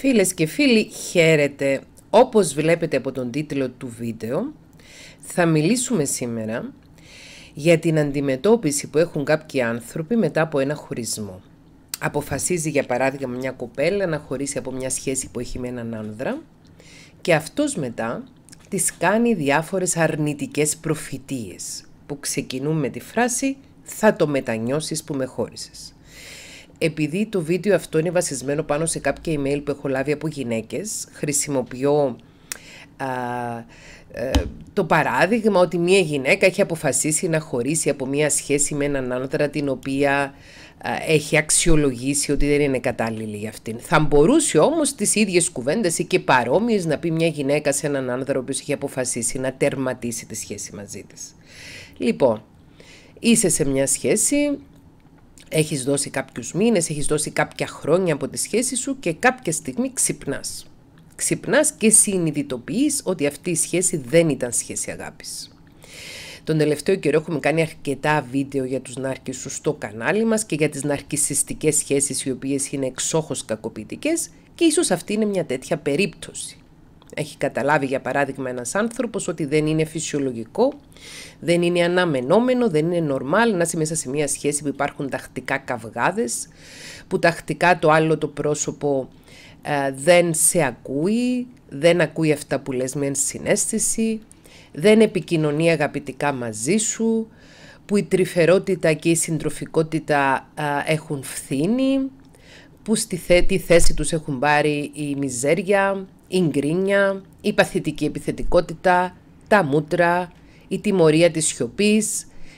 Φίλες και φίλοι, χαίρετε! Όπως βλέπετε από τον τίτλο του βίντεο, θα μιλήσουμε σήμερα για την αντιμετώπιση που έχουν κάποιοι άνθρωποι μετά από ένα χωρισμό. Αποφασίζει για παράδειγμα μια κοπέλα να χωρίσει από μια σχέση που έχει με έναν άνδρα και αυτός μετά της κάνει διάφορες αρνητικές προφητείες που ξεκινούν με τη φράση «θα το μετανιώσεις που με χώρισες» επειδή το βίντεο αυτό είναι βασισμένο πάνω σε κάποια email που έχω λάβει από γυναίκες, χρησιμοποιώ α, ε, το παράδειγμα ότι μία γυναίκα έχει αποφασίσει να χωρίσει από μία σχέση με έναν άντρα την οποία έχει αξιολογήσει ότι δεν είναι κατάλληλη για αυτήν. Θα μπορούσε όμως τις ίδιες κουβέντες ή και παρόμοιες να πει μια γυναίκα σε έναν άντρα ο έχει αποφασίσει να τερματίσει τη σχέση μαζί της. Λοιπόν, είσαι σε μια σχέση, Έχεις δώσει κάποιους μήνες, έχεις δώσει κάποια χρόνια από τη σχέση σου και κάποια στιγμή ξυπνάς. Ξυπνάς και συνειδητοποιείς ότι αυτή η σχέση δεν ήταν σχέση αγάπης. Τον τελευταίο καιρό έχουμε κάνει αρκετά βίντεο για τους ναρκισσούς στο κανάλι μας και για τις ναρκισσιστικές σχέσεις οι οποίες είναι εξόχως κακοποιητικές και ίσως αυτή είναι μια τέτοια περίπτωση. Έχει καταλάβει για παράδειγμα ένας άνθρωπος ότι δεν είναι φυσιολογικό, δεν είναι αναμενόμενο, δεν είναι normal να είσαι μέσα σε μια σχέση που υπάρχουν τακτικά καυγάδες, που τακτικά το άλλο το πρόσωπο ε, δεν σε ακούει, δεν ακούει αυτά που λες με συνέστηση, δεν επικοινωνεί αγαπητικά μαζί σου, που η τρυφερότητα και η συντροφικότητα ε, έχουν φθήνει, που στη θέ, τη θέση τους έχουν πάρει η μιζέρια, η γκρίνια, η παθητική επιθετικότητα, τα μούτρα, η τιμωρία της σιωπής,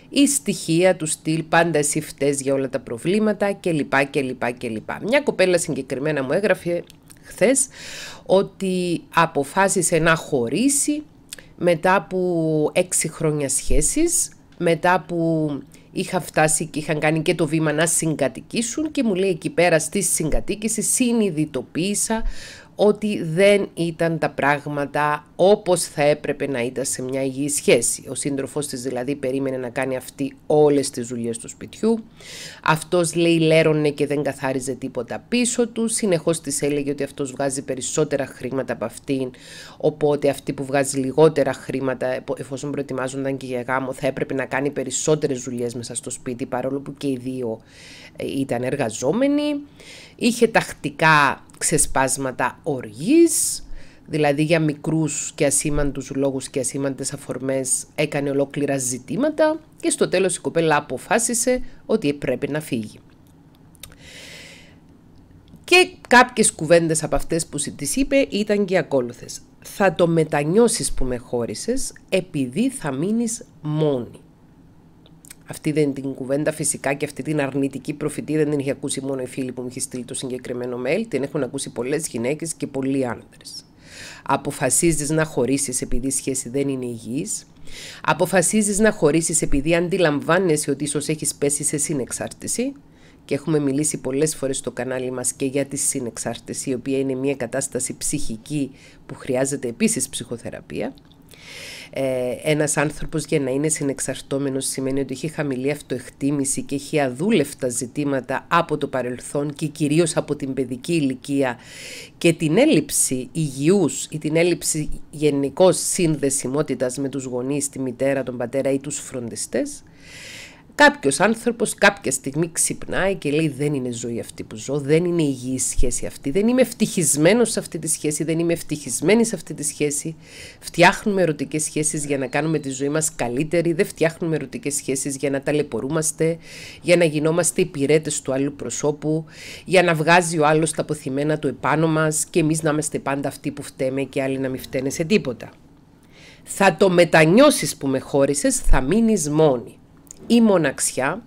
η στοιχεία του στυλ πάντα εσύ φταίς για όλα τα προβλήματα κλπ. κλπ, κλπ. Μια κοπέλα συγκεκριμένα μου έγραφε χθες ότι αποφάσισε να χωρίσει μετά από έξι χρόνια σχέσεις, μετά που είχα φτάσει και είχαν κάνει και το βήμα να συγκατοικήσουν και μου λέει εκεί πέρα στη συγκατοίκηση συνειδητοποίησα ότι δεν ήταν τα πράγματα όπως θα έπρεπε να ήταν σε μια υγιή σχέση. Ο σύντροφός της δηλαδή περίμενε να κάνει αυτή όλες τις δουλειές του σπιτιού. Αυτός λέει λέρωνε και δεν καθάριζε τίποτα πίσω του. Συνεχώς της έλεγε ότι αυτός βγάζει περισσότερα χρήματα από αυτήν. Οπότε αυτή που βγάζει λιγότερα χρήματα εφόσον προετοιμάζονταν και για γάμο θα έπρεπε να κάνει περισσότερες δουλειές μέσα στο σπίτι παρόλο που και οι δύο ήταν εργαζόμενη, είχε τακτικά ξεσπάσματα οργής, δηλαδή για μικρούς και ασήμαντους λόγους και ασήμαντες αφορμές έκανε ολόκληρα ζητήματα και στο τέλος η κοπέλα αποφάσισε ότι πρέπει να φύγει. Και κάποιες κουβέντες από αυτές που της είπε ήταν και ακόλουθες. Θα το μετανιώσεις που με χώρισες επειδή θα μείνεις μόνη. Αυτή δεν την κουβέντα φυσικά και αυτή την αρνητική προφητή δεν την έχει ακούσει μόνο η φίλη που μου έχει στείλει το συγκεκριμένο mail, την έχουν ακούσει πολλές γυναίκες και πολλοί άνδρες. Αποφασίζεις να χωρίσεις επειδή η σχέση δεν είναι υγιής. Αποφασίζεις να χωρίσεις επειδή αντιλαμβάνεσαι ότι ίσως έχεις πέσει σε συνεξάρτηση. Και έχουμε μιλήσει πολλές φορές στο κανάλι μας και για τη συνεξάρτηση, η οποία είναι μια κατάσταση ψυχική που χρειάζεται επίσης ψυχοθεραπεία ε, ένας άνθρωπος για να είναι συνεξαρτώμενος σημαίνει ότι έχει χαμηλή αυτοεκτίμηση και έχει αδούλευτα ζητήματα από το παρελθόν και κυρίως από την παιδική ηλικία και την έλλειψη υγιούς ή την έλλειψη γενικώς σύνδεσιμότητας με τους γονείς, τη μητέρα, τον πατέρα ή τους φροντιστές. Κάποιος άνθρωπος, κάποια στιγμή ξυπνάει και λέει δεν είναι ζωή αυτή που ζω, δεν είναι υγιή σχέση αυτή, δεν είμαι ευτυχισμένος σε αυτή τη σχέση, δεν είμαι ευτυχισμένη σε αυτή τη σχέση. Φτιάχνουμε ερωτικές σχέσεις για να κάνουμε τη ζωή μας καλύτερη, δεν φτιάχνουμε ερωτικές σχέσεις για να ταλαιπωρούμαστε, για να γινόμαστε υπηρέτες του άλλου προσώπου, για να βγάζει ο άλλος τα αποθυμένα του επάνω μας και εμείς να είμαστε πάντα αυτοί που φταίμε και άλλοι να μην φταίνε σε τίποτα. Θα το μετανιώσεις, που με χώρισες, θα μείνεις μόνη η μοναξιά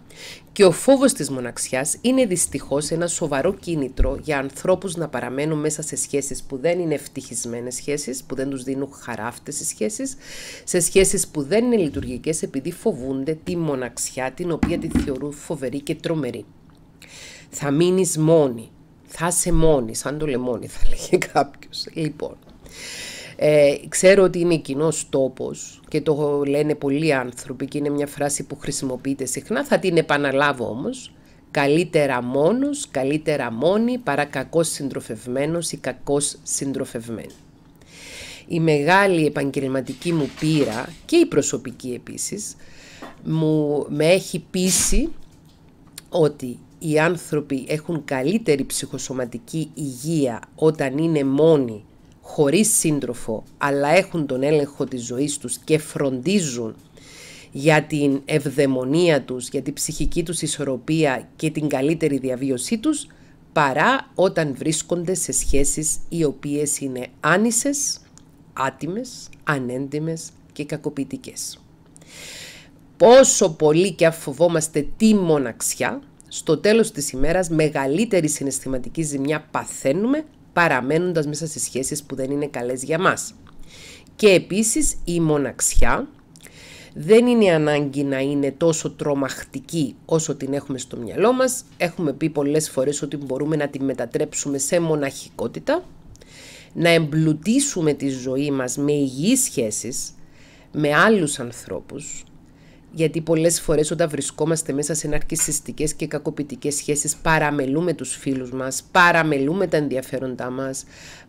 και ο φόβος της μοναξιάς είναι δυστυχώς ένα σοβαρό κίνητρο για ανθρώπους να παραμένουν μέσα σε σχέσεις που δεν είναι ευτυχισμένες σχέσεις, που δεν τους δίνουν χαρά αυτές οι σχέσεις, σε σχέσεις που δεν είναι λειτουργικές επειδή φοβούνται τη μοναξιά την οποία τη θεωρούν φοβερή και τρομερή. Θα μείνεις μόνη, θα είσαι μόνη, σαν το λεμόνι θα λέγει κάποιος Λοιπόν, ε, ξέρω ότι είναι κοινός τόπος και το λένε πολλοί άνθρωποι και είναι μια φράση που χρησιμοποιείται συχνά. Θα την επαναλάβω όμως. Καλύτερα μόνος, καλύτερα μόνη παρά κακός συντροφευμένος ή κακός συντροφευμένη. Η μεγάλη επαγγελματική μου πείρα και η προσωπική επίσης μου, με έχει πείσει ότι οι άνθρωποι έχουν καλύτερη ψυχοσωματική υγεία όταν είναι μόνοι χωρίς σύντροφο αλλά έχουν τον έλεγχο της ζωής τους και φροντίζουν για την ευδαιμονία τους, για την ψυχική τους ισορροπία και την καλύτερη διαβίωσή τους παρά όταν βρίσκονται σε σχέσεις οι οποίες είναι άνισες, άτιμες, ανέντιμες και κακοποιητικές. Πόσο πολύ και αφοβόμαστε τη μοναξιά, στο τέλος της ημέρας μεγαλύτερη συναισθηματική ζημιά παθαίνουμε παραμένοντας μέσα σε σχέσεις που δεν είναι καλές για μας. Και επίσης η μοναξιά δεν είναι ανάγκη να είναι τόσο τρομακτική όσο την έχουμε στο μυαλό μας. Έχουμε πει πολλές φορές ότι μπορούμε να τη μετατρέψουμε σε μοναχικότητα, να εμπλουτίσουμε τη ζωή μας με υγιείς σχέσεις, με άλλους ανθρώπους, γιατί πολλές φορές όταν βρισκόμαστε μέσα σε ναρκισιστικές και κακοποιητικές σχέσεις παραμελούμε τους φίλους μας, παραμελούμε τα ενδιαφέροντά μας,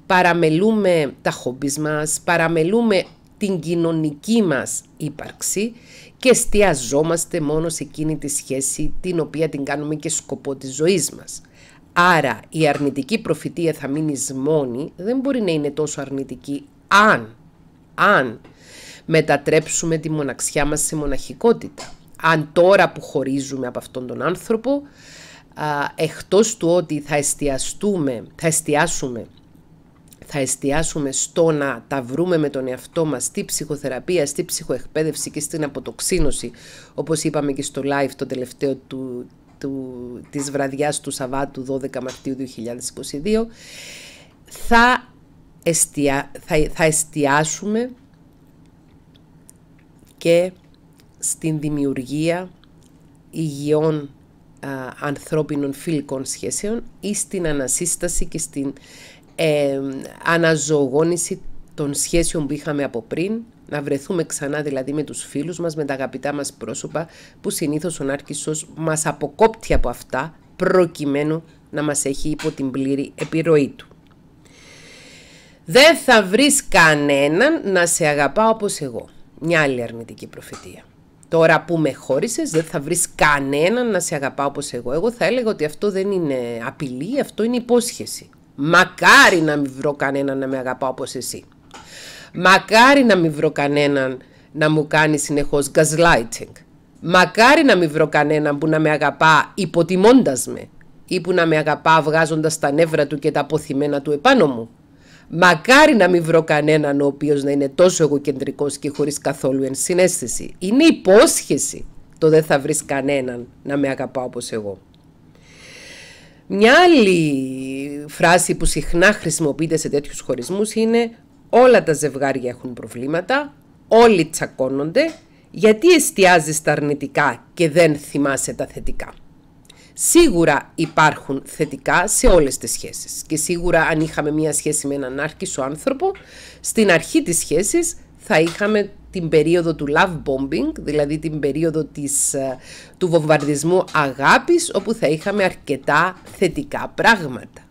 παραμελούμε τα χόμπις μας, παραμελούμε την κοινωνική μας ύπαρξη και εστιαζόμαστε μόνο σε εκείνη τη σχέση την οποία την κάνουμε και σκοπό της ζωής μας. Άρα η αρνητική προφητεία θα μείνει μόνη δεν μπορεί να είναι τόσο αρνητική αν, αν μετατρέψουμε τη μοναξιά μας σε μοναχικότητα. Αν τώρα που χωρίζουμε από αυτόν τον άνθρωπο, α, εκτός του ότι θα εστιαστούμε, θα εστιάσουμε θα εστιάσουμε στο να τα βρούμε με τον εαυτό μας στη ψυχοθεραπεία, στη ψυχοεκπαίδευση και στην αποτοξίνωση, όπως είπαμε και στο live το τελευταίο του, του, της βραδιάς του Σαββάτου 12 Μαρτίου 2022, θα, θα, θα εστιάσουμε και στην δημιουργία υγιών α, ανθρώπινων φιλικών σχέσεων ή στην ανασύσταση και στην ε, αναζωογόνηση των σχέσεων που είχαμε από πριν, να βρεθούμε ξανά δηλαδή με τους φίλους μας, με τα αγαπητά μας πρόσωπα, που συνήθως ο Νάρκησος μας αποκόπτει από αυτά, προκειμένου να μας έχει υπό την πλήρη επιρροή του. Δεν θα βρεις κανέναν να σε αγαπά όπως εγώ μια άλλη αρνητική προφητεία. Τώρα που με χώρισες, δεν θα βρεις κανέναν να σε αγαπά όπως εγώ. Εγώ θα έλεγα ότι αυτό δεν είναι απειλή, αυτό είναι υπόσχεση. Μακάρι να μην βρω κανέναν να με αγαπά όπως εσύ. Μακάρι να μην βρω κανέναν να μου κάνει συνεχώς gaslighting. Μακάρι να μην βρω κανέναν που να με αγαπά υποτιμώντας με ή που να με αγαπά βγάζοντας τα νεύρα του και τα αποθυμένα του επάνω μου. Μακάρι να μην βρω κανέναν ο οποίος να είναι τόσο εγωκεντρικός και χωρίς καθόλου ενσυναίσθηση. Είναι υπόσχεση το δεν θα βρεις κανέναν να με αγαπά όπως εγώ. Μια άλλη φράση που συχνά χρησιμοποιείται σε τέτοιους χωρισμούς είναι όλα τα ζευγάρια έχουν προβλήματα, όλοι τσακώνονται, γιατί εστιάζεις τα αρνητικά και δεν θυμάσαι τα θετικά. Σίγουρα υπάρχουν θετικά σε όλες τις σχέσεις και σίγουρα αν είχαμε μία σχέση με έναν άρκησο άνθρωπο, στην αρχή της σχέσης θα είχαμε την περίοδο του love bombing, δηλαδή την περίοδο της, ε, του βομβαρδισμού αγάπης, όπου θα είχαμε αρκετά θετικά πράγματα.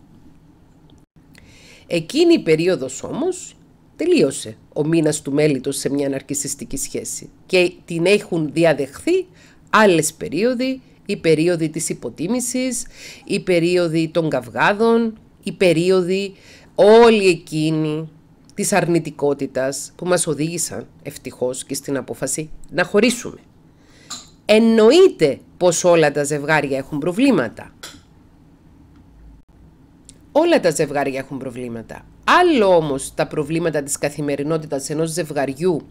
Εκείνη η περίοδος όμως τελείωσε ο μήνας του μέλητος σε μια αναρκησιστική σχέση και την έχουν διαδεχθεί άλλες περίοδοι η περίοδη της υποτίμησης, η περίοδη των καυγάδων, η περίοδη όλη εκείνη της αρνητικότητας που μας οδήγησαν ευτυχώς και στην απόφαση να χωρίσουμε. Εννοείται πως όλα τα ζευγάρια έχουν προβλήματα. Όλα τα ζευγάρια έχουν προβλήματα. Άλλο όμως τα προβλήματα της καθημερινότητας ενός ζευγαριού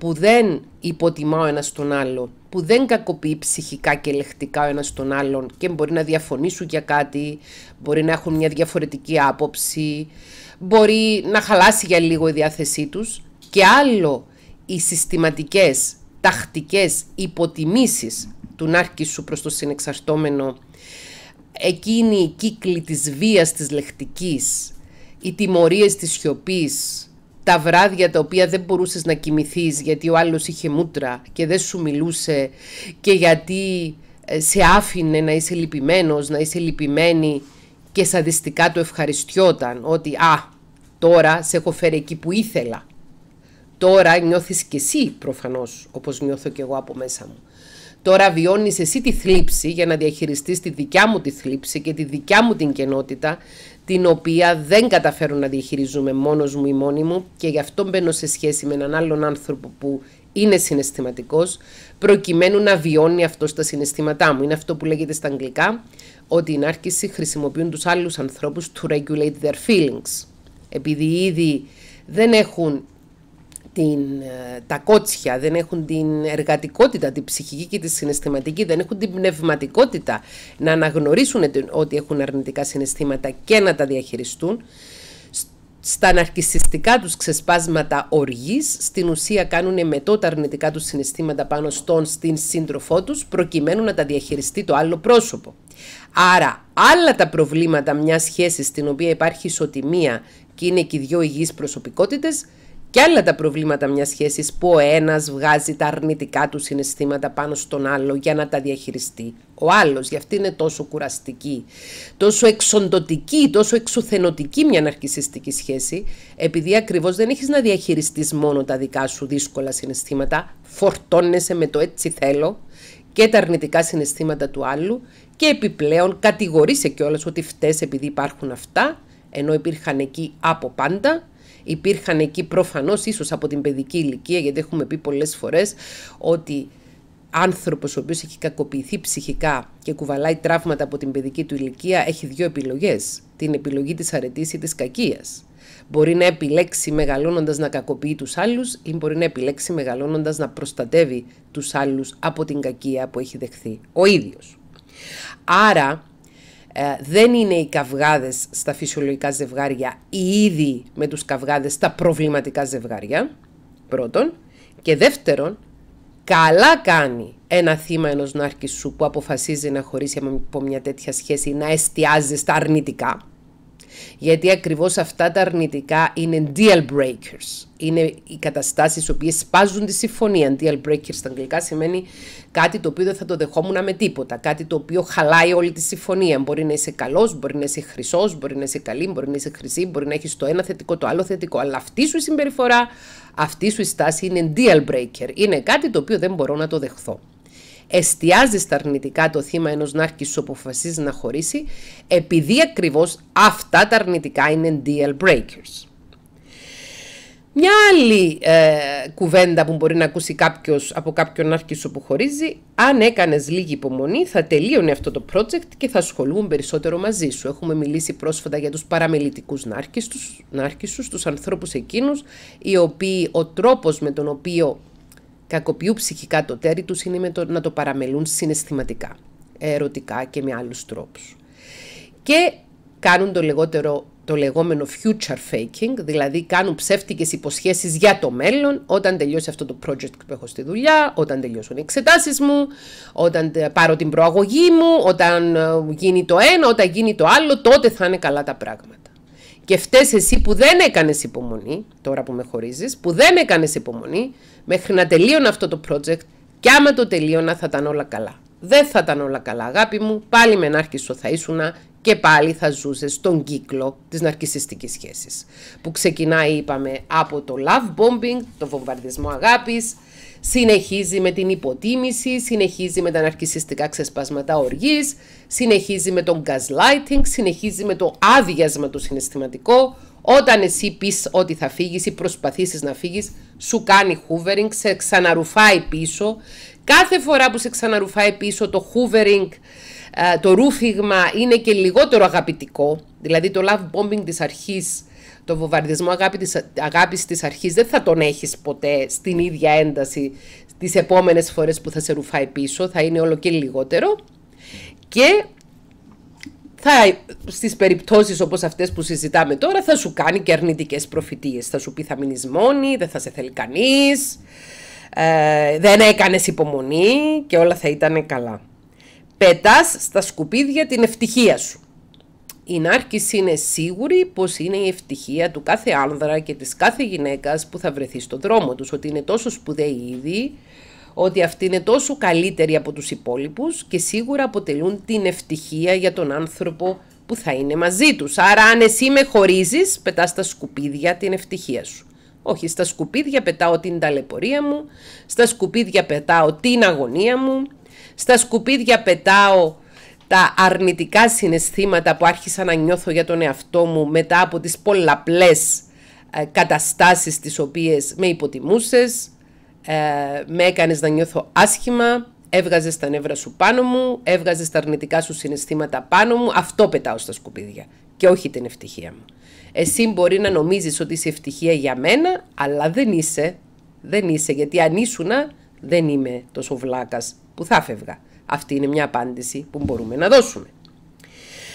που δεν υποτιμά ο ένας τον άλλον, που δεν κακοποιεί ψυχικά και λεχτικά ο ένας τον άλλον και μπορεί να διαφωνήσουν για κάτι, μπορεί να έχουν μια διαφορετική άποψη, μπορεί να χαλάσει για λίγο η διάθεσή τους και άλλο οι συστηματικές, τακτικές υποτιμήσεις του σου προς το συνεξαρτόμενο, εκείνη η κύκλη της βίας της λεκτικής, οι τιμωρίες της σιωπής, τα βράδια τα οποία δεν μπορούσες να κοιμηθείς γιατί ο άλλος είχε μούτρα και δεν σου μιλούσε και γιατί ε, σε άφηνε να είσαι λυπημένος, να είσαι λυπημένη και σαδιστικά του ευχαριστιόταν ότι «Α, τώρα σε έχω φέρει εκεί που ήθελα». Τώρα νιώθεις κι εσύ προφανώς, όπως νιώθω κι εγώ από μέσα μου. Τώρα βιώνεις εσύ τη θλίψη για να διαχειριστείς τη δικιά μου τη θλίψη και τη δικιά μου την κενότητα, την οποία δεν καταφέρω να διαχειριζούμε μόνος μου ή μόνη μου και γι' αυτό μπαίνω σε σχέση με έναν άλλον άνθρωπο που είναι συναισθηματικός προκειμένου να βιώνει αυτό τα συναισθήματά μου. Είναι αυτό που λέγεται στα αγγλικά ότι οι νάρκησοι χρησιμοποιούν τους άλλους ανθρώπους to regulate their feelings. Επειδή ήδη δεν έχουν την, ε, τα κότσια, δεν έχουν την εργατικότητα, την ψυχική και τη συναισθηματική, δεν έχουν την πνευματικότητα να αναγνωρίσουν ότι έχουν αρνητικά συναισθήματα και να τα διαχειριστούν. Στα ναρκιστικά τους ξεσπάσματα οργής, στην ουσία κάνουν μετό τα αρνητικά τους συναισθήματα πάνω στον, στην σύντροφό τους, προκειμένου να τα διαχειριστεί το άλλο πρόσωπο. Άρα, άλλα τα προβλήματα μιας σχέσης στην οποία υπάρχει ισοτιμία και είναι και οι δυο υγιείς προσωπικότητες, και άλλα τα προβλήματα μιας σχέσης που ο ένας βγάζει τα αρνητικά του συναισθήματα πάνω στον άλλο για να τα διαχειριστεί. Ο άλλος γι' αυτή είναι τόσο κουραστική, τόσο εξοντοτική, τόσο εξουθενωτική μια ναρκιστική σχέση, επειδή ακριβώς δεν έχεις να διαχειριστείς μόνο τα δικά σου δύσκολα συναισθήματα, φορτώνεσαι με το έτσι θέλω και τα αρνητικά συναισθήματα του άλλου και επιπλέον κατηγορείσαι κιόλας ότι φταίς επειδή υπάρχουν αυτά, ενώ υπήρχαν εκεί από πάντα υπήρχαν εκεί προφανώς ίσως από την παιδική ηλικία γιατί έχουμε πει πολλές φορές ότι άνθρωπος ο οποίος έχει κακοποιηθεί ψυχικά και κουβαλάει τραύματα από την παιδική του ηλικία έχει δύο επιλογές. Την επιλογή της αρετής ή της κακίας. Μπορεί να επιλέξει μεγαλώνοντας να κακοποιεί τους άλλους ή μπορεί να επιλέξει μεγαλώνοντας να προστατεύει τους άλλους από την κακία που έχει δεχθεί ο ίδιος. Άρα ε, δεν είναι οι καυγάδες στα φυσιολογικά ζευγάρια οι ίδιοι με τους καυγάδες στα προβληματικά ζευγάρια, πρώτον. Και δεύτερον, καλά κάνει ένα θύμα ενός νάρκης σου που αποφασίζει να χωρίσει από μια τέτοια σχέση να εστιάζει στα αρνητικά, γιατί ακριβώς αυτά τα αρνητικά είναι deal breakers. Είναι οι καταστάσεις οι οποίες σπάζουν τη συμφωνία. Deal breakers στα αγγλικά σημαίνει κάτι το οποίο δεν θα το δεχόμουν με τίποτα. Κάτι το οποίο χαλάει όλη τη συμφωνία. Μπορεί να είσαι καλός, μπορεί να είσαι χρυσός, μπορεί να είσαι καλή, μπορεί να είσαι χρυσή, μπορεί να έχεις το ένα θετικό, το άλλο θετικό. Αλλά αυτή σου η συμπεριφορά, αυτή σου η στάση είναι deal breaker. Είναι κάτι το οποίο δεν μπορώ να το δεχθώ εστιάζεις στα αρνητικά το θύμα ενός νάρκη που αποφασίζει να χωρίσει, επειδή ακριβώς αυτά τα αρνητικά είναι deal breakers. Μια άλλη ε, κουβέντα που μπορεί να ακούσει κάποιος από κάποιον άρχισο που χωρίζει, αν έκανες λίγη υπομονή θα τελείωνε αυτό το project και θα ασχολούν περισσότερο μαζί σου. Έχουμε μιλήσει πρόσφατα για τους παραμελητικούς νάρκης τους, τους ανθρώπους εκείνους, οι οποίοι ο τρόπος με τον οποίο κακοποιούν ψυχικά το τέρι τους είναι με το, να το παραμελούν συναισθηματικά, ερωτικά και με άλλους τρόπους. Και κάνουν το, λεγότερο, το λεγόμενο future faking, δηλαδή κάνουν ψεύτικες υποσχέσεις για το μέλλον, όταν τελειώσει αυτό το project που έχω στη δουλειά, όταν τελειώσουν οι εξετάσεις μου, όταν πάρω την προαγωγή μου, όταν ε, γίνει το ένα, όταν γίνει το άλλο, τότε θα είναι καλά τα πράγματα. Και φταίς εσύ που δεν έκανες υπομονή, τώρα που με χωρίζεις, που δεν έκανες υπομονή, μέχρι να τελείωνα αυτό το project και άμα το τελείωνα θα ήταν όλα καλά. Δεν θα ήταν όλα καλά αγάπη μου, πάλι με άρχισε θα ήσουνα και πάλι θα ζούσε στον κύκλο της ναρκισιστικής σχέσης. Που ξεκινάει είπαμε από το love bombing, το βομβαρδισμό αγάπης, συνεχίζει με την υποτίμηση, συνεχίζει με τα αναρκησιστικά ξεσπάσματα οργής, συνεχίζει με τον gaslighting, συνεχίζει με το άδειασμα το συναισθηματικό. Όταν εσύ πεις ότι θα φύγεις ή προσπαθήσεις να φύγεις, σου κάνει hoovering, σε ξαναρουφάει πίσω. Κάθε φορά που σε ξαναρουφάει πίσω το hoovering, ε, το ρούφιγμα είναι και λιγότερο αγαπητικό, δηλαδή το love bombing της αρχής το βομβαρδισμό αγάπη της αρχής δεν θα τον έχεις ποτέ στην ίδια ένταση τις επόμενες φορές που θα σε ρουφάει πίσω, θα είναι όλο και λιγότερο και θα, στις περιπτώσεις όπως αυτές που συζητάμε τώρα θα σου κάνει και αρνητικές προφητείες. Θα σου πει θα μείνεις μόνη, δεν θα σε θέλει κανείς, ε, δεν έκανες υπομονή και όλα θα ήταν καλά. Πετάς στα σκουπίδια την ευτυχία σου. Η νάρκηση είναι σίγουρη πως είναι η ευτυχία του κάθε άνδρα και της κάθε γυναίκας που θα βρεθεί στο δρόμο τους, ότι είναι τόσο σπουδαίοι ήδη, ότι αυτοί είναι τόσο καλύτεροι από τους υπόλοιπους και σίγουρα αποτελούν την ευτυχία για τον άνθρωπο που θα είναι μαζί τους. Άρα αν εσύ με χωρίζεις, πετάς στα σκουπίδια την ευτυχία σου. Όχι, στα σκουπίδια πετάω την ταλαιπωρία μου, στα σκουπίδια πετάω την αγωνία μου, στα σκουπίδια πετάω τα αρνητικά συναισθήματα που άρχισα να νιώθω για τον εαυτό μου μετά από τις πολλαπλές ε, καταστάσεις τις οποίες με υποτιμούσες, ε, με έκανες να νιώθω άσχημα, έβγαζες τα νεύρα σου πάνω μου, έβγαζες τα αρνητικά σου συναισθήματα πάνω μου, αυτό πετάω στα σκουπίδια και όχι την ευτυχία μου. Εσύ μπορεί να νομίζεις ότι είσαι ευτυχία για μένα, αλλά δεν είσαι, δεν είσαι, γιατί αν ήσουνα δεν είμαι τόσο βλάκας που θα φεύγα. Αυτή είναι μια απάντηση που μπορούμε να δώσουμε.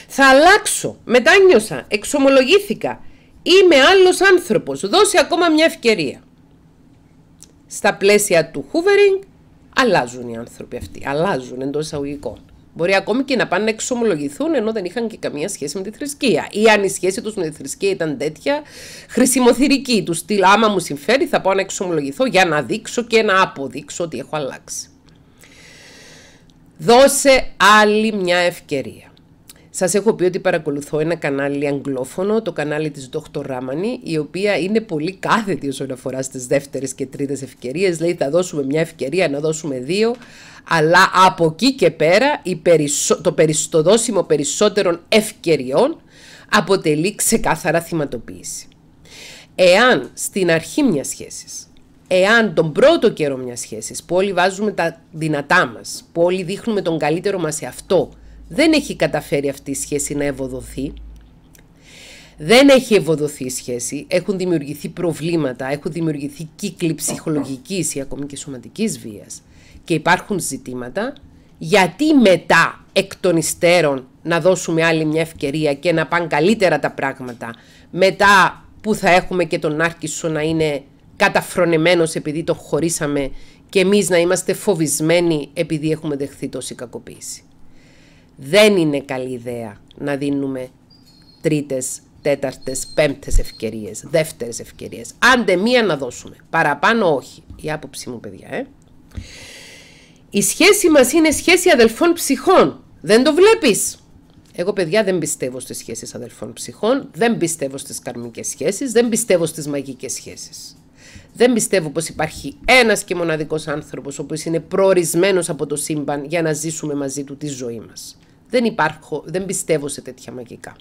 Θα αλλάξω. Μετάνιωσα. Εξομολογήθηκα. Είμαι άλλος άνθρωπος. Δώσε ακόμα μια ευκαιρία. Στα πλαίσια του hoovering αλλάζουν οι άνθρωποι αυτοί. Αλλάζουν εντός εισαγωγικών. Μπορεί ακόμη και να πάνε να εξομολογηθούν ενώ δεν είχαν και καμία σχέση με τη θρησκεία. Ή αν η σχέση τους με τη θρησκεία ήταν τέτοια, χρησιμοθυρική τους στυλ. Άμα μου συμφέρει, θα πάω να εξομολογηθώ για να δείξω και να αποδείξω ότι έχω αλλάξει. Δώσε άλλη μια ευκαιρία. Σας έχω πει ότι παρακολουθώ ένα κανάλι αγγλόφωνο, το κανάλι της Dr. Ramani, η οποία είναι πολύ κάθετη όσον αφορά στις δεύτερες και τρίτες ευκαιρίες. Λέει θα δώσουμε μια ευκαιρία να δώσουμε δύο, αλλά από εκεί και πέρα το, περιστοδόσιμο δώσιμο περισσότερων ευκαιριών αποτελεί ξεκάθαρα θυματοποίηση. Εάν στην αρχή μιας σχέσης εάν τον πρώτο καιρό μιας σχέσης, που όλοι βάζουμε τα δυνατά μας, που όλοι δείχνουμε τον καλύτερο μας εαυτό, δεν έχει καταφέρει αυτή η σχέση να ευοδοθεί, δεν έχει ευοδοθεί η σχέση, έχουν δημιουργηθεί προβλήματα, έχουν δημιουργηθεί κύκλοι ψυχολογικής ή ακόμη και σωματικής βίας και υπάρχουν ζητήματα, γιατί μετά εκ των υστέρων να δώσουμε άλλη μια ευκαιρία και να πάνε καλύτερα τα πράγματα μετά που θα έχουμε και τον σου να είναι καταφρονεμένος επειδή το χωρίσαμε και εμείς να είμαστε φοβισμένοι επειδή έχουμε δεχθεί τόση κακοποίηση. Δεν είναι καλή ιδέα να δίνουμε τρίτες, τέταρτες, πέμπτες ευκαιρίες, δεύτερες ευκαιρίες. Άντε μία να δώσουμε, παραπάνω όχι. Η άποψή μου παιδιά, ε. Η σχέση μας είναι σχέση αδελφών ψυχών. Δεν το βλέπεις. Εγώ, παιδιά, δεν πιστεύω στις σχέσεις αδελφών ψυχών, δεν πιστεύω στις καρμικές σχέσεις, δεν πιστεύω στις μαγικές σχέσεις. Δεν πιστεύω πως υπάρχει ένας και μοναδικός άνθρωπος ο οποίος είναι προορισμένος από το σύμπαν για να ζήσουμε μαζί του τη ζωή μας. Δεν, υπάρχω, δεν πιστεύω σε τέτοια μαγικά.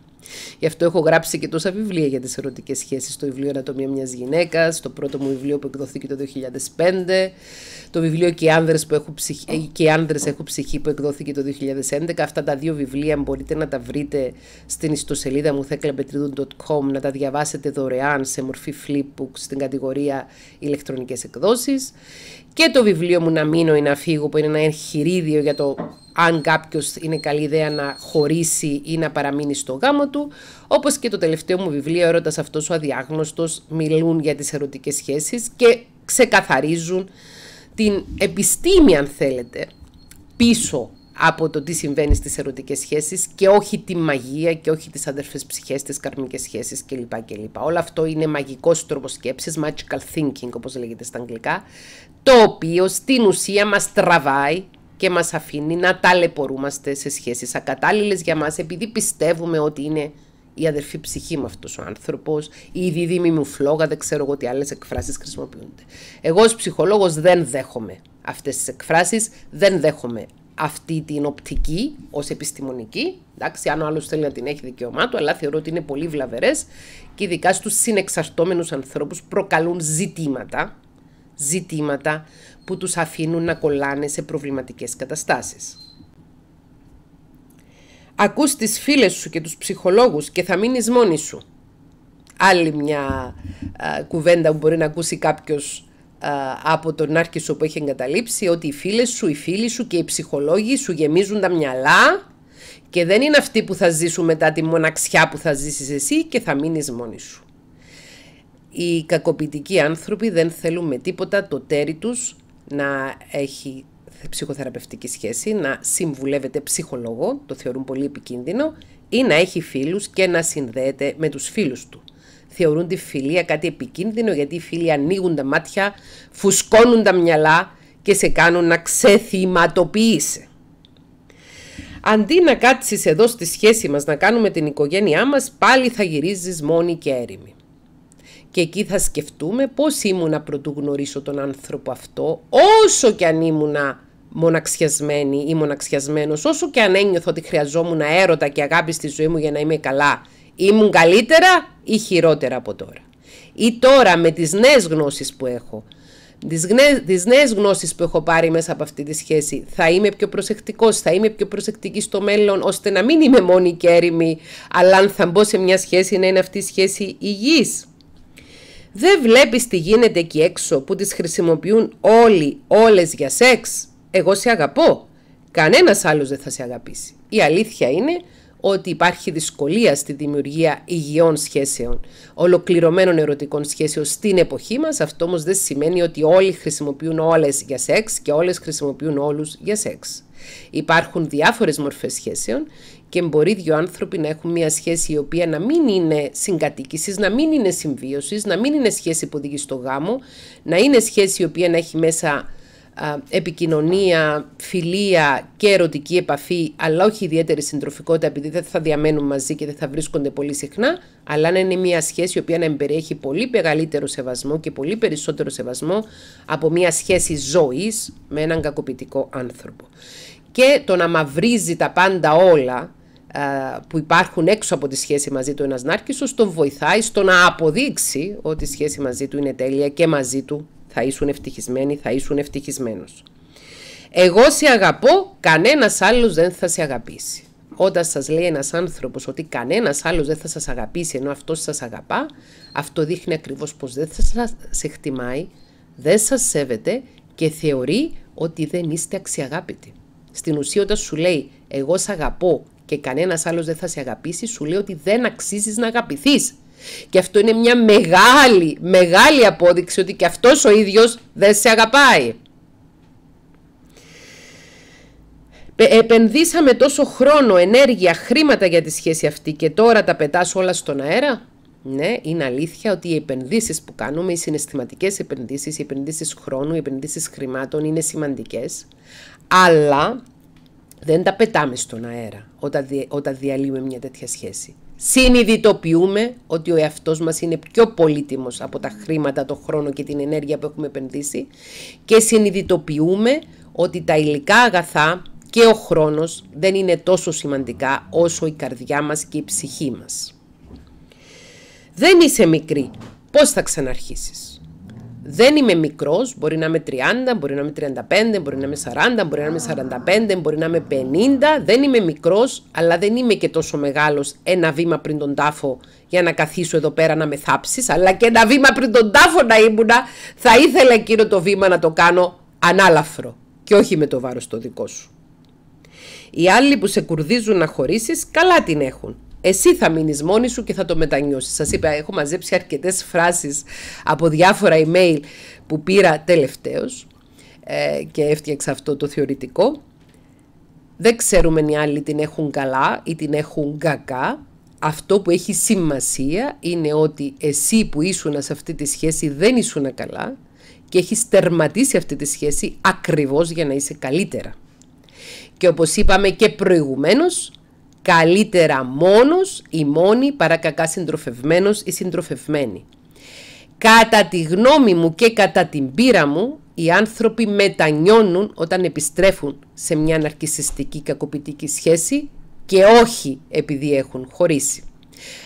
Γι' αυτό έχω γράψει και τόσα βιβλία για τις ερωτικές σχέσεις. Το βιβλίο «Ανατομία Μιας Γυναίκας, το πρώτο μου βιβλίο που εκδοθήκε το 2005, το βιβλίο «Και οι άνδρες, που έχουν ψυχή, ε, και οι άνδρες έχουν ψυχή» εχουν ψυχη ψυχη που εκδοθηκε το 2011. Αυτά τα δύο βιβλία μπορείτε να τα βρείτε στην ιστοσελίδα μου theklapetridou.com, να τα διαβάσετε δωρεάν σε μορφή flipbook στην κατηγορία ηλεκτρονικές εκδόσεις και το βιβλίο μου «Να μείνω ή να φύγω» που είναι ένα εγχειρίδιο για το αν κάποιος είναι καλή ιδέα να χωρίσει ή να παραμείνει στο γάμο του, όπως και το τελευταίο μου βιβλίο «Έρωτας αυτός ο αδιάγνωστος» μιλούν για τις ερωτικές σχέσεις και ξεκαθαρίζουν την επιστήμη αν θέλετε πίσω από το τι συμβαίνει στις ερωτικές σχέσεις και όχι τη μαγεία και όχι τις αδερφές ψυχές, τις καρμικές σχέσεις κλπ. κλπ. Όλο αυτό είναι μαγικός τρόπος σκέψης, magical thinking όπως λέγεται στα αγγλικά, το οποίο στην ουσία μας τραβάει και μας αφήνει να ταλαιπωρούμαστε σε σχέσεις ακατάλληλες για μας επειδή πιστεύουμε ότι είναι η αδερφή ψυχή με αυτός ο άνθρωπος, ή η δίδυμη μου φλόγα, δεν ξέρω εγώ τι άλλες εκφράσεις χρησιμοποιούνται. Εγώ ως ψυχολόγος δεν δέχομαι αυτές τις εκφράσεις, δεν δέχομαι αυτή την οπτική ως επιστημονική. Εντάξει, αν ο άλλος θέλει να την έχει δικαίωμά του, αλλά θεωρώ ότι είναι πολύ βλαβερές και ειδικά στους συνεξαρτώμενους ανθρώπους προκαλούν ζητήματα. Ζητήματα που τους αφήνουν να κολλάνε σε προβληματικές καταστάσεις. Ακούς τις φίλες σου και τους ψυχολόγους και θα μείνεις μόνη σου. Άλλη μια κουβέντα που μπορεί να ακούσει κάποιος ε, από τον άρχισο που έχει εγκαταλείψει ότι οι φίλες σου, οι φίλοι σου και οι ψυχολόγοι σου γεμίζουν τα μυαλά και δεν είναι αυτοί που θα ζήσουν μετά τη μοναξιά που θα ζήσεις εσύ και θα μείνεις μόνη σου. Οι κακοποιητικοί άνθρωποι δεν θέλουν με τίποτα το τέρι τους να έχει ψυχοθεραπευτική σχέση, να συμβουλεύεται ψυχολόγο, το θεωρούν πολύ επικίνδυνο, ή να έχει φίλους και να συνδέεται με τους φίλους του θεωρούν τη φιλία κάτι επικίνδυνο γιατί οι φίλοι ανοίγουν τα μάτια, φουσκώνουν τα μυαλά και σε κάνουν να ξεθυματοποιείσαι. Αντί να κάτσεις εδώ στη σχέση μας να κάνουμε την οικογένειά μας, πάλι θα γυρίζεις μόνη και έρημη. Και εκεί θα σκεφτούμε πώς ήμουνα πρωτού γνωρίσω τον άνθρωπο αυτό, όσο και αν ήμουνα μοναξιασμένη ή μοναξιασμένος, όσο και αν ένιωθω ότι χρειαζόμουν έρωτα και αγάπη στη ζωή μου για να είμαι καλά Ήμουν καλύτερα ή χειρότερα από τώρα. Ή τώρα με τις νέες γνώσεις που έχω, τις, γνέ, τις νέες γνώσεις που έχω πάρει μέσα από αυτή τη σχέση, θα είμαι πιο προσεκτικός, θα είμαι πιο προσεκτική στο μέλλον, ώστε να μην είμαι μόνη και έρημη, αλλά αν θα μπω σε μια σχέση να είναι αυτή η σχέση υγιής. Δεν βλέπεις τι γίνεται εκεί έξω που τις χρησιμοποιούν όλοι, όλες για σεξ. Εγώ σε αγαπώ. Κανένας άλλος δεν θα σε αγαπήσει. Η αλήθεια είναι ότι υπάρχει δυσκολία στη δημιουργία υγιών σχέσεων, ολοκληρωμένων ερωτικών σχέσεων στην εποχή μας. Αυτό όμως δεν σημαίνει ότι όλοι χρησιμοποιούν όλες για σεξ και όλες χρησιμοποιούν όλους για σεξ. Υπάρχουν διάφορες μορφές σχέσεων και μπορεί δύο άνθρωποι να έχουν μια σχέση η οποία να μην είναι συγκατοίκησης, να μην είναι συμβίωσης, να μην είναι σχέση που οδηγεί στο γάμο, να είναι σχέση η οποία να έχει μέσα επικοινωνία, φιλία και ερωτική επαφή, αλλά όχι ιδιαίτερη συντροφικότητα, επειδή δεν θα διαμένουν μαζί και δεν θα βρίσκονται πολύ συχνά, αλλά να είναι μια σχέση η οποία να εμπεριέχει πολύ μεγαλύτερο σεβασμό και πολύ περισσότερο σεβασμό από μια σχέση ζωής με έναν κακοποιητικό άνθρωπο. Και το να μαυρίζει τα πάντα όλα, που υπάρχουν έξω από τη σχέση μαζί του ένας νάρκισσος τον βοηθάει στο να αποδείξει ότι η σχέση μαζί του είναι τέλεια και μαζί του θα ήσουν ευτυχισμένοι, θα ήσουν ευτυχισμένος. Εγώ σε αγαπώ, κανένας άλλος δεν θα σε αγαπήσει. Όταν σας λέει ένας άνθρωπος ότι κανένας άλλος δεν θα σας αγαπήσει ενώ αυτός σας αγαπά, αυτό δείχνει ακριβώς πως δεν θα σας σε χτιμάει, δεν σας σέβεται και θεωρεί ότι δεν είστε αξιαγάπητοι. Στην ουσία όταν σου λέει εγώ σε αγαπώ και κανένας άλλος δεν θα σε αγαπήσει, σου λέει ότι δεν αξίζεις να αγαπηθείς. Και αυτό είναι μια μεγάλη, μεγάλη απόδειξη ότι και αυτός ο ίδιος δεν σε αγαπάει. Ε, επενδύσαμε τόσο χρόνο, ενέργεια, χρήματα για τη σχέση αυτή και τώρα τα πετάς όλα στον αέρα. Ναι, είναι αλήθεια ότι οι επενδύσεις που κάνουμε, οι συναισθηματικές επενδύσεις, οι επενδύσεις χρόνου, οι επενδύσεις χρημάτων είναι σημαντικές, αλλά δεν τα πετάμε στον αέρα όταν, όταν διαλύουμε μια τέτοια σχέση συνειδητοποιούμε ότι ο εαυτός μας είναι πιο πολύτιμος από τα χρήματα, το χρόνο και την ενέργεια που έχουμε επενδύσει και συνειδητοποιούμε ότι τα υλικά αγαθά και ο χρόνος δεν είναι τόσο σημαντικά όσο η καρδιά μας και η ψυχή μας. Δεν είσαι μικρή. Πώς θα ξαναρχίσεις. Δεν είμαι μικρός, μπορεί να είμαι 30, μπορεί να είμαι 35, μπορεί να είμαι 40, μπορεί να είμαι 45, μπορεί να είμαι 50. Δεν είμαι μικρός, αλλά δεν είμαι και τόσο μεγάλος ένα βήμα πριν τον τάφο για να καθίσω εδώ πέρα να με θάψεις. Αλλά και ένα βήμα πριν τον τάφο να ήμουν. θα ήθελα εκείνο το βήμα να το κάνω ανάλαφρο και όχι με το βάρος το δικό σου. Οι άλλοι που σε κουρδίζουν να χωρίσεις, καλά την έχουν. Εσύ θα μείνεις μόνη σου και θα το μετανιώσεις. Σας είπα, έχω μαζέψει αρκετές φράσεις από διάφορα email που πήρα τελευταίως ε, και έφτιαξα αυτό το θεωρητικό. Δεν ξέρουμε αν οι άλλοι την έχουν καλά ή την έχουν κακά. Αυτό που έχει σημασία είναι ότι εσύ που ήσουν σε αυτή τη σχέση δεν ήσουν καλά και έχεις τερματίσει αυτή τη σχέση ακριβώς για να είσαι καλύτερα. Και όπως είπαμε και προηγουμένως. Καλύτερα μόνος ή μόνη παρά κακά συντροφευμένος ή συντροφευμένη. Κατά τη γνώμη μου και κατά την πείρα μου, οι άνθρωποι μετανιώνουν όταν επιστρέφουν σε μια ναρκισιστική κακοποιητική σχέση και όχι επειδή έχουν χωρίσει.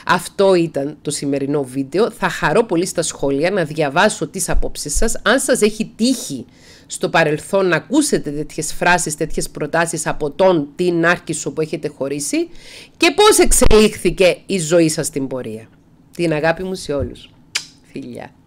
Αυτό ήταν το σημερινό βίντεο. Θα χαρώ πολύ στα σχόλια να διαβάσω τις απόψεις σας. Αν σας έχει τύχει στο παρελθόν να ακούσετε τέτοιες φράσεις, τέτοιες προτάσεις από τον την άρχισο που έχετε χωρίσει και πώς εξελίχθηκε η ζωή σας στην πορεία. Την αγάπη μου σε όλους. Φιλιά.